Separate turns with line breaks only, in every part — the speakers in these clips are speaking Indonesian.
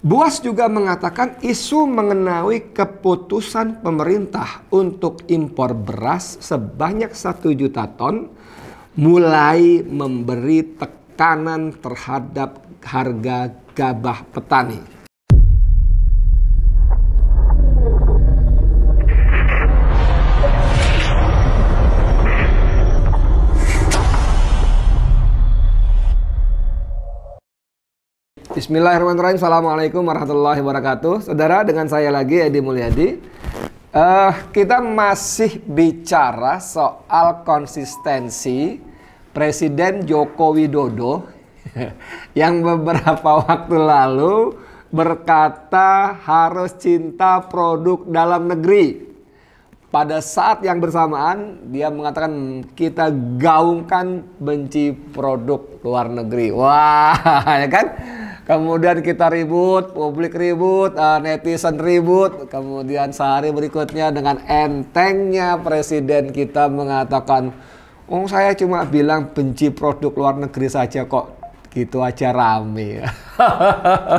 Buas juga mengatakan isu mengenai keputusan pemerintah untuk impor beras sebanyak satu juta ton mulai memberi tekanan terhadap harga gabah petani. Bismillahirrahmanirrahim. Assalamualaikum warahmatullahi wabarakatuh. Saudara, dengan saya lagi Edi Mulyadi. Uh, kita masih bicara soal konsistensi Presiden Joko Widodo yang beberapa waktu lalu berkata harus cinta produk dalam negeri. Pada saat yang bersamaan dia mengatakan kita gaungkan benci produk luar negeri. Wah, ya kan? Kemudian kita ribut, publik ribut, eh, netizen ribut. Kemudian sehari berikutnya dengan entengnya presiden kita mengatakan, "Oh, saya cuma bilang benci produk luar negeri saja kok." Gitu aja rame.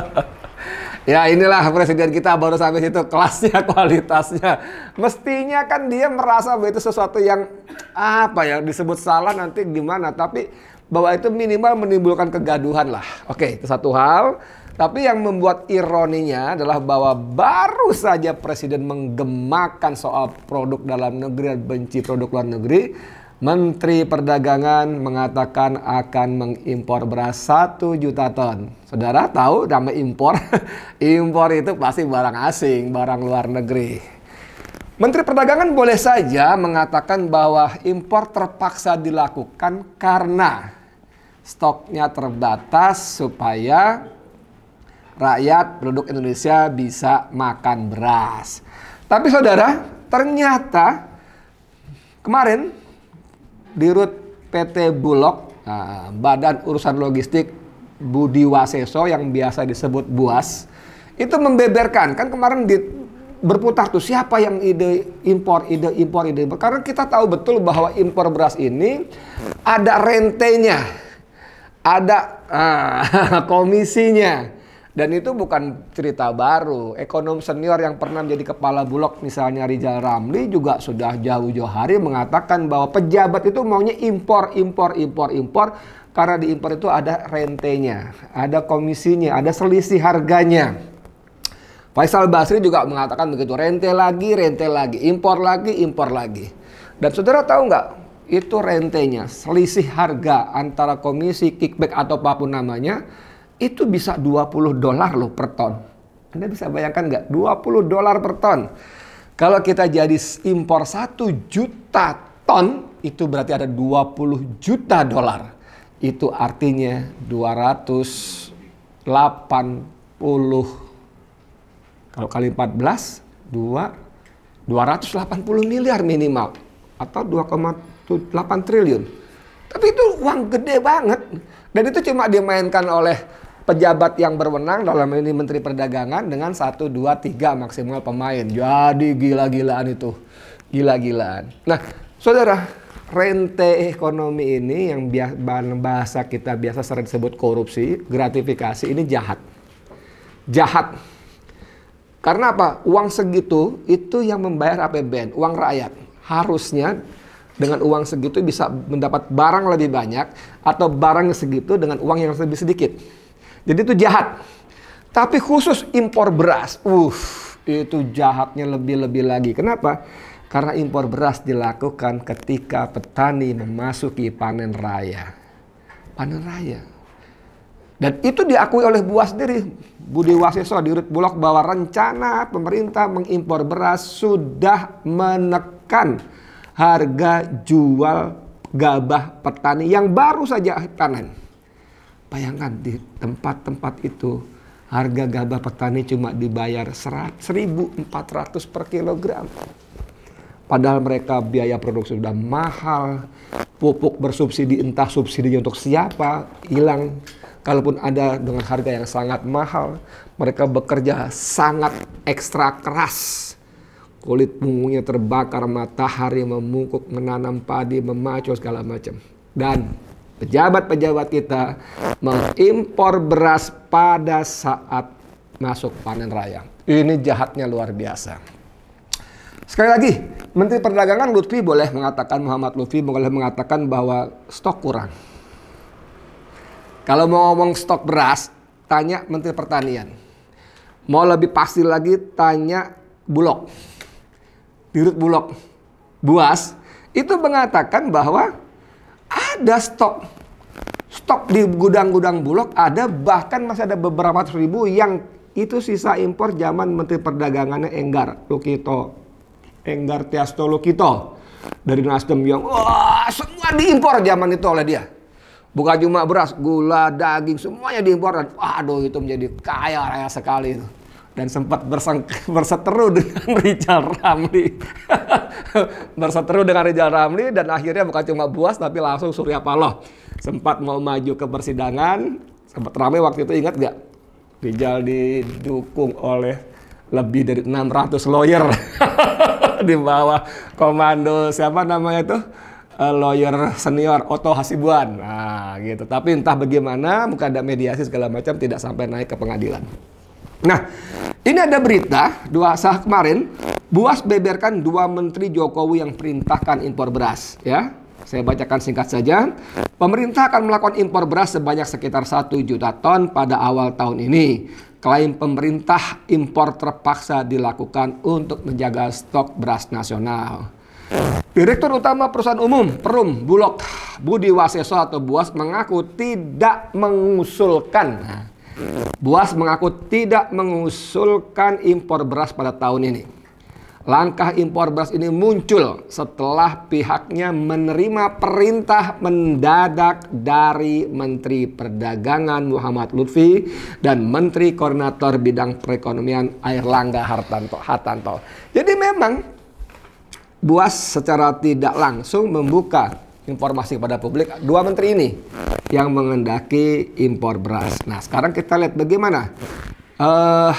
Ya inilah presiden kita baru sampai situ kelasnya kualitasnya. Mestinya kan dia merasa begitu sesuatu yang apa ya disebut salah nanti gimana tapi bahwa itu minimal menimbulkan kegaduhan lah. Oke, itu satu hal. Tapi yang membuat ironinya adalah bahwa baru saja presiden menggemakan soal produk dalam negeri dan benci produk luar negeri, Menteri Perdagangan mengatakan akan mengimpor beras 1 juta ton. Saudara tahu nama impor? impor itu pasti barang asing, barang luar negeri. Menteri Perdagangan boleh saja mengatakan bahwa impor terpaksa dilakukan karena stoknya terbatas supaya rakyat penduduk Indonesia bisa makan beras. Tapi saudara, ternyata kemarin di rut PT Bulog, nah, Badan Urusan Logistik Budi Waseso yang biasa disebut Buas, itu membeberkan kan kemarin di, berputar tuh siapa yang ide impor, ide impor, ide impor. Karena kita tahu betul bahwa impor beras ini ada rentenya ada ah, komisinya. Dan itu bukan cerita baru. Ekonom senior yang pernah menjadi kepala bulog misalnya Rizal Ramli juga sudah jauh-jauh hari mengatakan bahwa pejabat itu maunya impor, impor, impor, impor. Karena di impor itu ada rentenya, ada komisinya, ada selisih harganya. Faisal Basri juga mengatakan begitu, rente lagi, rente lagi, impor lagi, impor lagi. Dan saudara tahu nggak itu rentenya, selisih harga antara komisi, kickback atau apapun namanya, itu bisa 20 dolar loh per ton. Anda bisa bayangkan nggak? 20 dolar per ton. Kalau kita jadi impor 1 juta ton, itu berarti ada 20 juta dolar. Itu artinya 280 kalau kali 14 2 280 miliar minimal atau 8 triliun. Tapi itu uang gede banget. Dan itu cuma dimainkan oleh pejabat yang berwenang dalam ini Menteri Perdagangan dengan 1, 2, 3 maksimal pemain. Jadi gila-gilaan itu. Gila-gilaan. Nah, saudara, rente ekonomi ini yang bahasa kita biasa sering disebut korupsi, gratifikasi ini jahat. Jahat. Karena apa? Uang segitu itu yang membayar APBN, uang rakyat. Harusnya dengan uang segitu bisa mendapat barang lebih banyak atau barang segitu dengan uang yang lebih sedikit. Jadi itu jahat. Tapi khusus impor beras, uh, itu jahatnya lebih-lebih lagi. Kenapa? Karena impor beras dilakukan ketika petani memasuki panen raya. Panen raya. Dan itu diakui oleh buah sendiri. Budi Waseso di Rut Bulog bahwa rencana pemerintah mengimpor beras sudah menekan harga jual gabah petani yang baru saja panen. Bayangkan di tempat-tempat itu harga gabah petani cuma dibayar 1.400 per kilogram. Padahal mereka biaya produksi sudah mahal, pupuk bersubsidi entah subsidi untuk siapa hilang. Kalaupun ada dengan harga yang sangat mahal, mereka bekerja sangat ekstra keras kulit punggungnya terbakar matahari memungkuk menanam padi memacu segala macam dan pejabat-pejabat kita mengimpor beras pada saat masuk panen raya ini jahatnya luar biasa sekali lagi Menteri Perdagangan Lutfi boleh mengatakan Muhammad Lutfi boleh mengatakan bahwa stok kurang kalau mau ngomong stok beras tanya Menteri Pertanian mau lebih pasti lagi tanya Bulog Dirut Bulog, Buas, itu mengatakan bahwa ada stok stok di gudang-gudang Bulog ada bahkan masih ada beberapa ribu yang itu sisa impor zaman Menteri Perdagangannya Enggar Lukito. Enggar Tiasto Lukito dari Nasdem yang wah semua diimpor zaman itu oleh dia. Bukan cuma beras, gula, daging, semuanya diimpor. dan Waduh, itu menjadi kaya raya sekali itu dan sempat berseteru dengan Rizal Ramli. berseteru dengan Rizal Ramli dan akhirnya bukan cuma buas tapi langsung Surya Paloh. Sempat mau maju ke persidangan, sempat ramai waktu itu ingat nggak? Rizal didukung oleh lebih dari 600 lawyer di bawah komando siapa namanya itu? Eh, lawyer senior Otto Hasibuan. Nah, gitu. Tapi entah bagaimana, bukan ada mediasi segala macam tidak sampai naik ke pengadilan. Nah, ini ada berita dua sah kemarin, Buas beberkan dua menteri Jokowi yang perintahkan impor beras, ya. Saya bacakan singkat saja. Pemerintah akan melakukan impor beras sebanyak sekitar 1 juta ton pada awal tahun ini. Klaim pemerintah impor terpaksa dilakukan untuk menjaga stok beras nasional. Direktur Utama Perusahaan Umum Perum Bulog Budi Waseso atau Buas mengaku tidak mengusulkan Buas mengaku tidak mengusulkan impor beras pada tahun ini. Langkah impor beras ini muncul setelah pihaknya menerima perintah mendadak dari Menteri Perdagangan Muhammad Lutfi dan Menteri Koordinator Bidang Perekonomian Airlangga Hartanto. Hartanto. Jadi memang Buas secara tidak langsung membuka informasi kepada publik dua menteri ini yang mengendaki impor beras. Nah sekarang kita lihat bagaimana uh,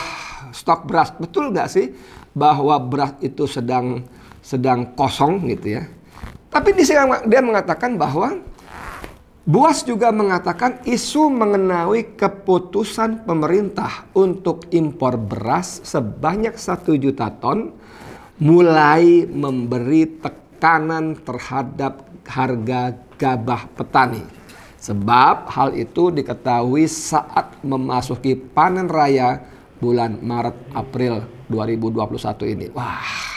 stok beras betul nggak sih bahwa beras itu sedang sedang kosong gitu ya. Tapi di sini dia mengatakan bahwa Buas juga mengatakan isu mengenai keputusan pemerintah untuk impor beras sebanyak satu juta ton mulai memberi tekanan terhadap harga gabah petani. Sebab hal itu diketahui saat memasuki panen raya bulan Maret April 2021 ini. Wah.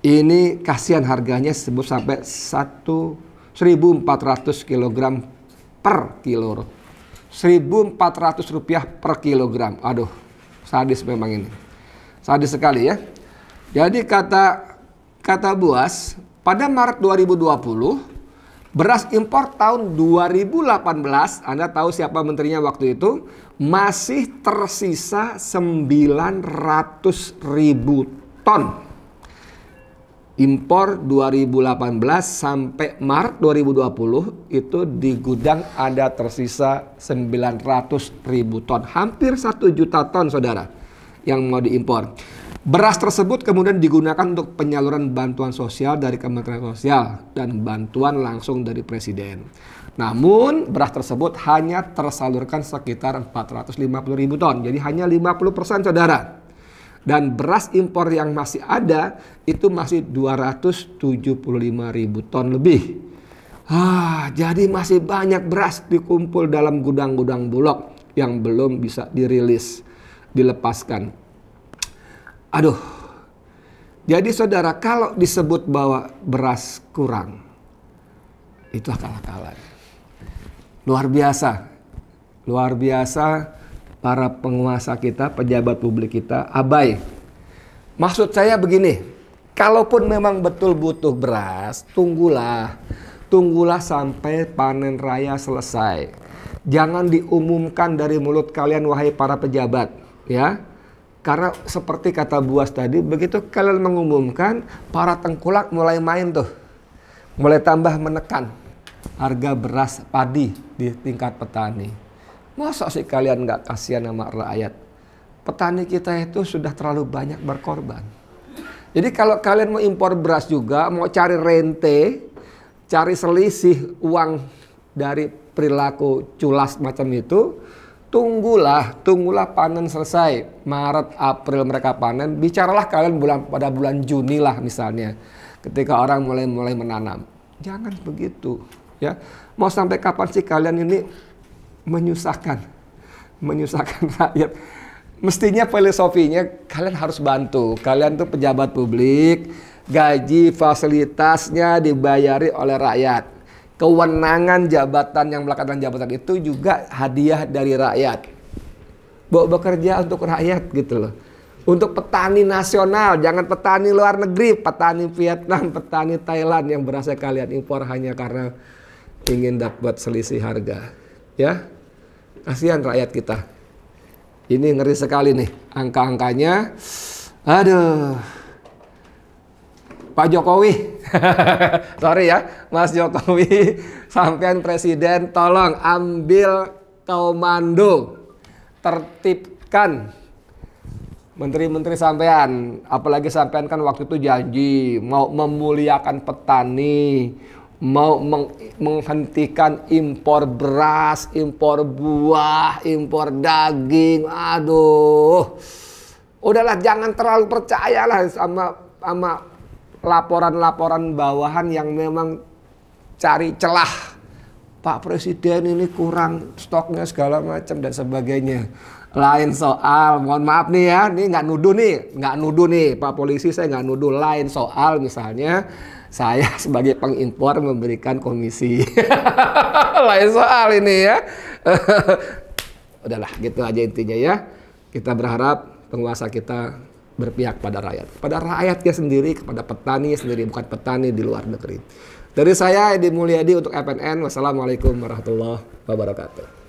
Ini kasihan harganya sebut sampai empat 1400 kg per kilo. 1400 rupiah per kilogram. Aduh, sadis memang ini. Sadis sekali ya. Jadi kata kata Buas, pada Maret 2020, beras impor tahun 2018, Anda tahu siapa menterinya waktu itu, masih tersisa 900 ribu ton. Impor 2018 sampai Maret 2020 itu di gudang ada tersisa 900 ribu ton. Hampir 1 juta ton saudara yang mau diimpor. Beras tersebut kemudian digunakan untuk penyaluran bantuan sosial dari Kementerian Sosial dan bantuan langsung dari Presiden. Namun beras tersebut hanya tersalurkan sekitar 450 ribu ton, jadi hanya 50 persen saudara. Dan beras impor yang masih ada itu masih 275 ribu ton lebih. Ah, jadi masih banyak beras dikumpul dalam gudang-gudang bulog yang belum bisa dirilis, dilepaskan Aduh. Jadi saudara kalau disebut bahwa beras kurang itu akal-akalan. Luar biasa. Luar biasa para penguasa kita, pejabat publik kita abai. Maksud saya begini, kalaupun memang betul butuh beras, tunggulah. Tunggulah sampai panen raya selesai. Jangan diumumkan dari mulut kalian wahai para pejabat, ya karena seperti kata Buas tadi, begitu kalian mengumumkan, para tengkulak mulai main tuh. Mulai tambah menekan harga beras padi di tingkat petani. Masa sih kalian nggak kasihan sama rakyat? Petani kita itu sudah terlalu banyak berkorban. Jadi kalau kalian mau impor beras juga, mau cari rente, cari selisih uang dari perilaku culas macam itu, tunggulah, tunggulah panen selesai. Maret, April mereka panen, bicaralah kalian bulan pada bulan Juni lah misalnya. Ketika orang mulai mulai menanam. Jangan begitu, ya. Mau sampai kapan sih kalian ini menyusahkan menyusahkan rakyat? Mestinya filosofinya kalian harus bantu. Kalian tuh pejabat publik, gaji fasilitasnya dibayari oleh rakyat kewenangan jabatan yang melakukan jabatan itu juga hadiah dari rakyat. Bawa bekerja untuk rakyat gitu loh. Untuk petani nasional, jangan petani luar negeri, petani Vietnam, petani Thailand yang berasa kalian impor hanya karena ingin dapat selisih harga. Ya, kasihan rakyat kita. Ini ngeri sekali nih angka-angkanya. Aduh. Pak Jokowi, sorry ya, Mas Jokowi, sampean presiden, tolong ambil komando, tertibkan menteri-menteri sampean, apalagi sampean kan waktu itu janji mau memuliakan petani, mau meng menghentikan impor beras, impor buah, impor daging. Aduh. Udahlah jangan terlalu percayalah sama sama laporan-laporan bawahan yang memang cari celah. Pak Presiden ini kurang stoknya segala macam dan sebagainya. Lain soal, mohon maaf nih ya, ini nggak nuduh nih, nggak nuduh nih, Pak Polisi saya nggak nuduh. Lain soal misalnya, saya sebagai pengimpor memberikan komisi. Lain soal ini ya. Udahlah, gitu aja intinya ya. Kita berharap penguasa kita berpihak pada rakyat. Pada rakyatnya sendiri, kepada petani sendiri, bukan petani di luar negeri. Dari saya Edi Mulyadi untuk FNN. Wassalamualaikum warahmatullahi wabarakatuh.